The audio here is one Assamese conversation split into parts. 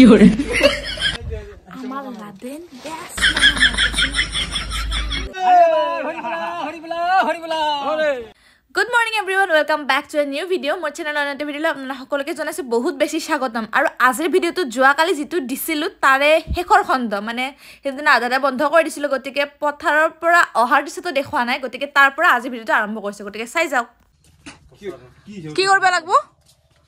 cute. I'm all about then. Yes. Good morning everyone welcome back to a new video' মোৰ চেনেলৰ এটা ভিডিঅ'লৈ আপোনাৰ সকলোকে জনাইছোঁ বহুত বেছি স্বাগতম আৰু আজিৰ ভিডিঅ'টো যোৱাকালি যিটো দিছিলোঁ তাৰে শেষৰ খণ্ড মানে সেইদিনা আধাতে বন্ধ কৰি দিছিলোঁ গতিকে পথাৰৰ পৰা অহাৰ দৃশ্যটো দেখুওৱা নাই গতিকে তাৰ পৰা আজিৰ ভিডিঅ'টো আৰম্ভ কৰিছোঁ গতিকে চাই যাওক কি কৰিব লাগিব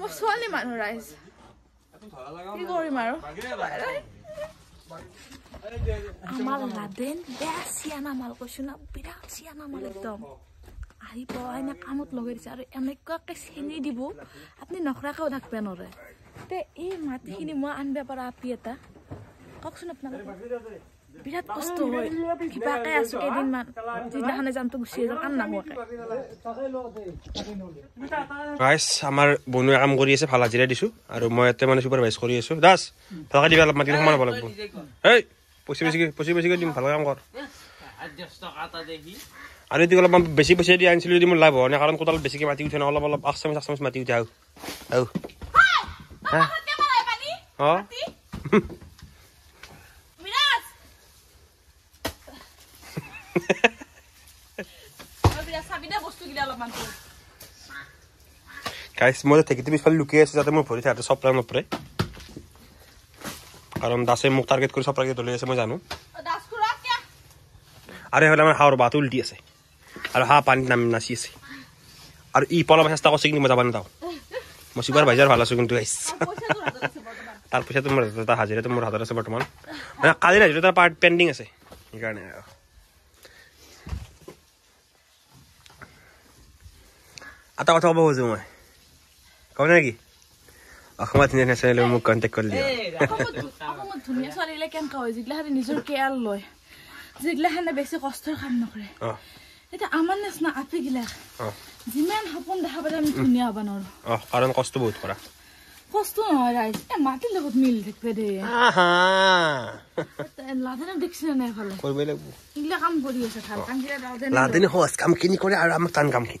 মই ছোৱালী মানুহ ৰাইজ কি কৰিম আৰু আমাৰ লাডেন বেয়া চিয়ানা মাল কৈছো ন বিৰাট চিয়ানা মাল একদম আহি পোৱা না কামত লগাই দিছে আৰু এনেকুৱাকে চেনি দিব আপুনি নখৰাকেও থাকিব নৰে তে এই মাটিখিনি মই আনিব পৰা আপি এটা কওকচোন আপোনালোকে বিৰাট কষ্ট হয় কিবা আছো কেইদিনমান যিদিনাখন জানটো গুচি আহিছো কাম নামকে গাইছ আমাৰ বনুৱে কাম কৰি আছে ভাল হাজিৰা দিছো আৰু মই ইয়াতে মানে চুপাৰভাইজ কৰি আছো দাস ভালকে দিবা অলপ মাটি সোমাব লাগিব এই পইচা বেছিকে পইচা বেছিকে দিম ভালকে কাম কৰি আৰু এতিয়া অলপমান বেছি পইচা দি আনিছিলোঁ যদি মোৰ লাভ হোৱা নাই কাৰণ কোটাল বেছিকৈ মাতি উঠে অলপ অলপ আঠ চামুচ আঠ চামুচ মাটি আৰু গাইছ মই ঢেঁকীটো পিছফালে লুকিয়াই আছো যাতে মই ভৰি থাকোঁ চপৰা নপৰে কাৰণ দাসে মোক টাৰ্গেট কৰি চপৰাকে ধৰি আছে মই জানো আৰু সেইফালে আমাৰ হাঁহৰ বাহটো উল্টি আছে আৰু হাঁহ পানীত নামি নাচি আছে আৰু ই পলম চেষ্টা কৰিছে কিন্তু মই যাব নাযাওঁ মই চুবাৰ ভাইজাৰ ভাল আছোঁ কিন্তু তাৰ পিছতো মোৰ হাজিৰাটো মোৰ হাজাৰ আছে বৰ্তমান মানে কালিৰ হাজিৰা তাৰ পাৰ্ট পেণ্ডিং আছে সেইকাৰণে আৰু أعطاك أعطاك أعطاك أعطاك أعطاك أعطاك أخواتي نحن سنة لهم ممكن تكل اليوم. أخواتي الدنيا صار لي كم قوي زيك لها نزول كي الله زيك لها أنا بس قصتر خم نقرأ. أه. إذا أمان نسمع أفيق له. أه. زمان حبون ده حبلا من الدنيا بنور. أه قارن قصت بود قرا. قصتو نور عايز إيه ما تقول لك ميل لك بده. أها. لا تنا بكسنا نه خلاص. كل ميل أبو. إلا كم قولي يا سكار كم جرا لا تنا خواص كم كني كوري أرام تان كم كني.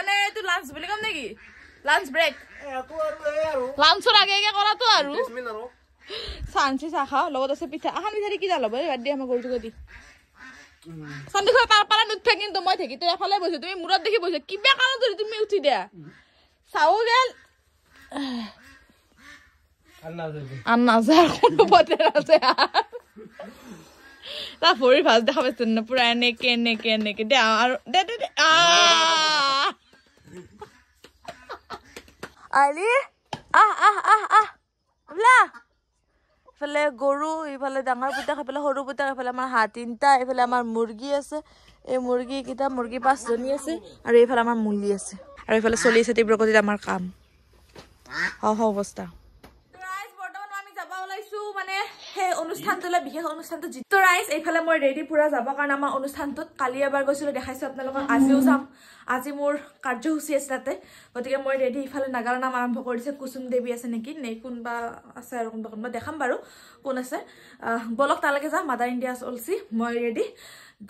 মানে এইটো লাঞ্চ বুলি কম নেকি লাঞ্চ ব্ৰেক লাঞ্চৰ আগে আগে কৰাটো আৰু চাঞ্চি চাহ খাওঁ লগত আছে পিঠা আহান পিঠা কি যা ল'ব এই বাদ দি আমাৰ গৰুটো গতি চন্দিখন তাৰ পৰা নুঠে কিন্তু মই ঢেঁকীটো এফালে বহিছো তুমি মূৰত দেখি বহিছো কিবা কাৰণত যদি তুমি উঠি দিয়া চাও গেল ভৰি ভাজ দেখা পাইছো পুৰা এনেকে এনেকে এনেকে দে আৰু দে আৰি আহ আহ আহ আহ ওলা এইফালে গৰু ইফালে ডাঙৰ পুতেক সেইফালে সৰু পুতেক এইফালে আমাৰ হাত তিনিটা এইফালে আমাৰ মুৰ্গী আছে এই মুৰ্গীকেইটা মুৰ্গী পাঁচজনী আছে আৰু এইফালে আমাৰ মুলি আছে আৰু এইফালে চলি আছে তীব্ৰগতিত আমাৰ কাম অহ অৱস্থা সেই অনুষ্ঠানটোলৈ বিশেষ অনুষ্ঠানটো যিটো ৰাইজ এইফালে মই ৰেডি পুৰা যাব কাৰণ আমাৰ অনুষ্ঠানটোত কালি এবাৰ গৈছিলোঁ দেখাইছোঁ আপোনালোকক আজিও যাম আজি মোৰ কাৰ্যসূচী আছে তাতে গতিকে মই ৰেডি ইফালে নাগাৰা নাম আৰম্ভ কৰিছে কুসুম দেৱী আছে নেকি নে কোনোবা আছে আৰু কোনোবা কোনোবা দেখাম বাৰু কোন আছে বলক তালৈকে যাওঁ মাডাৰ ইণ্ডিয়া ওলচি মই ৰেডি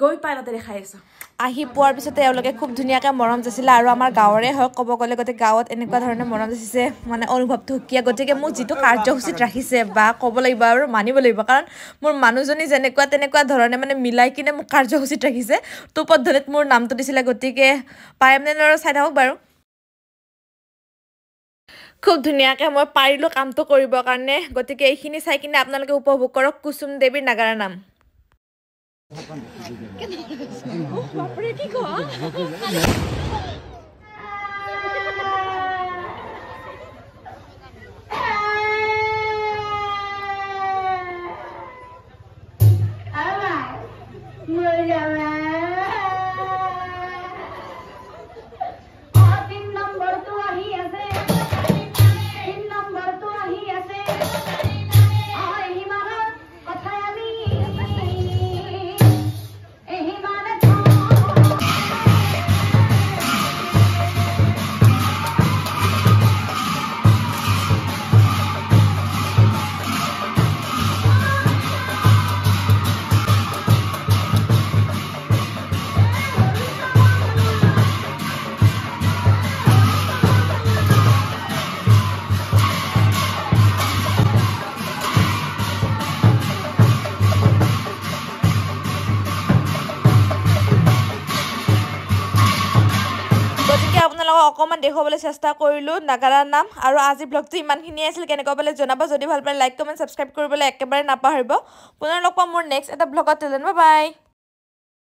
গৈ পাই তাতে দেখাই আছোঁ আহি পোৱাৰ পিছত তেওঁলোকে খুব ধুনীয়াকৈ মৰম যাচিলে আৰু আমাৰ গাঁৱৰে হওক ক'ব গ'লে গতিকে গাঁৱত এনেকুৱা ধৰণে মৰম যাচিছে মানে অনুভৱটো সুকীয়া গতিকে মোক যিটো কাৰ্যসূচীত ৰাখিছে বা ক'ব লাগিব আৰু মানিব লাগিব কাৰণ মোৰ মানুহজনী যেনেকুৱা তেনেকুৱা ধৰণে মানে মিলাই কিনে মোক কাৰ্যসূচীত ৰাখিছে তো পদ্ধতিত মোৰ নামটো দিছিলে গতিকে নে নোৱাৰো চাই থাকক বাৰু খুব ধুনীয়াকৈ মই পাৰিলো কামটো কৰিবৰ কাৰণে গতিকে এইখিনি চাই কিনে আপোনালোকে উপভোগ কৰক কুসুম দেৱীৰ নাগাৰা নাম আপোনালোকক অকণমান দেখুৱাবলৈ চেষ্টা কৰিলোঁ নাগালাৰ নাম আৰু আজি ব্লগটো ইমানখিনিয়ে আছিল কেনেকুৱা পালে জনাব যদি ভাল পায় লাইক কমেণ্ট ছাবস্ক্ৰাইব কৰিবলৈ একেবাৰে নাপাহৰিব পুনৰ লগ পাম মোৰ নেক্সট এটা ব্লগত বাই